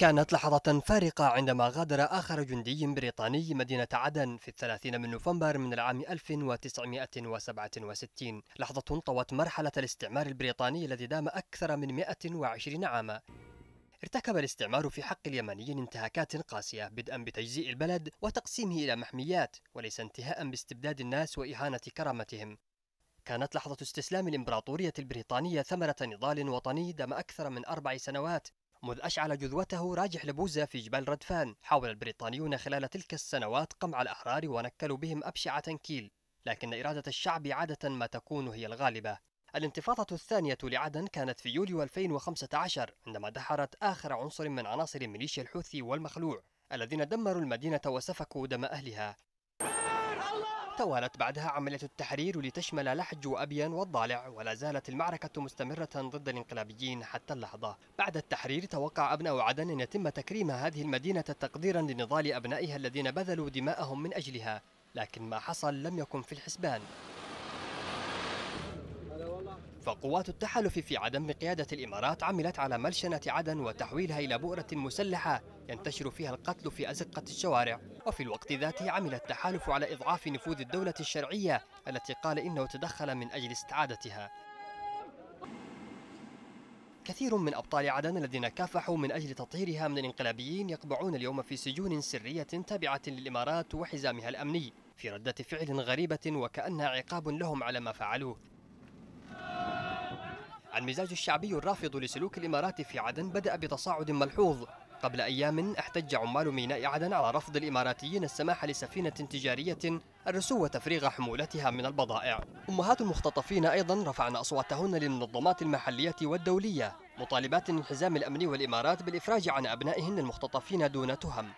كانت لحظة فارقة عندما غادر آخر جندي بريطاني مدينة عدن في الثلاثين من نوفمبر من العام 1967 لحظة طوت مرحلة الاستعمار البريطاني الذي دام أكثر من 120 عاما ارتكب الاستعمار في حق اليمنيين انتهاكات قاسية بدءا بتجزيء البلد وتقسيمه إلى محميات وليس انتهاء باستبداد الناس وإهانة كرامتهم كانت لحظة استسلام الإمبراطورية البريطانية ثمرة نضال وطني دام أكثر من أربع سنوات مذ أشعل جذوته راجح لبوزة في جبال ردفان حاول البريطانيون خلال تلك السنوات قمع الأحرار ونكلوا بهم أبشع تنكيل لكن إرادة الشعب عادة ما تكون هي الغالبة الانتفاضة الثانية لعدن كانت في يوليو 2015 عندما دحرت آخر عنصر من عناصر ميليشيا الحوثي والمخلوع الذين دمروا المدينة وسفكوا دم أهلها توالت بعدها عملية التحرير لتشمل لحج وأبين والضالع ولا زالت المعركة مستمرة ضد الانقلابيين حتى اللحظة بعد التحرير توقع أبناء عدن أن يتم تكريم هذه المدينة تقديرا لنضال أبنائها الذين بذلوا دماءهم من أجلها لكن ما حصل لم يكن في الحسبان فقوات التحالف في عدن بقيادة الإمارات عملت على ملشنة عدن وتحويلها إلى بؤرة مسلحة ينتشر فيها القتل في أزقة الشوارع وفي الوقت ذاته عمل التحالف على إضعاف نفوذ الدولة الشرعية التي قال إنه تدخل من أجل استعادتها كثير من أبطال عدن الذين كافحوا من أجل تطهيرها من الانقلابيين يقبعون اليوم في سجون سرية تابعة للإمارات وحزامها الأمني في ردة فعل غريبة وكأنها عقاب لهم على ما فعلوه المزاج الشعبي الرافض لسلوك الإمارات في عدن بدأ بتصاعد ملحوظ قبل أيام احتج عمال ميناء عدن على رفض الإماراتيين السماح لسفينة تجارية الرسو وتفريغ حمولتها من البضائع أمهات المختطفين أيضا رفعن أصواتهن للمنظمات المحلية والدولية مطالبات الحزام الأمني والإمارات بالإفراج عن أبنائهن المختطفين دون تهم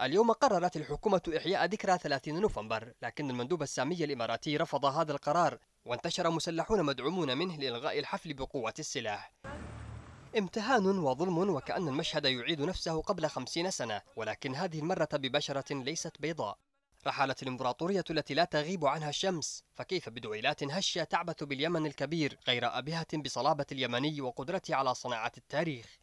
اليوم قررت الحكومة إحياء ذكرى 30 نوفمبر لكن المندوب السامي الإماراتي رفض هذا القرار وانتشر مسلحون مدعومون منه لإلغاء الحفل بقوة السلاح امتهان وظلم وكأن المشهد يعيد نفسه قبل خمسين سنة ولكن هذه المرة ببشرة ليست بيضاء رحلت الإمبراطورية التي لا تغيب عنها الشمس فكيف بدويلات هشة تعبث باليمن الكبير غير أبهة بصلابة اليمني وقدرته على صناعة التاريخ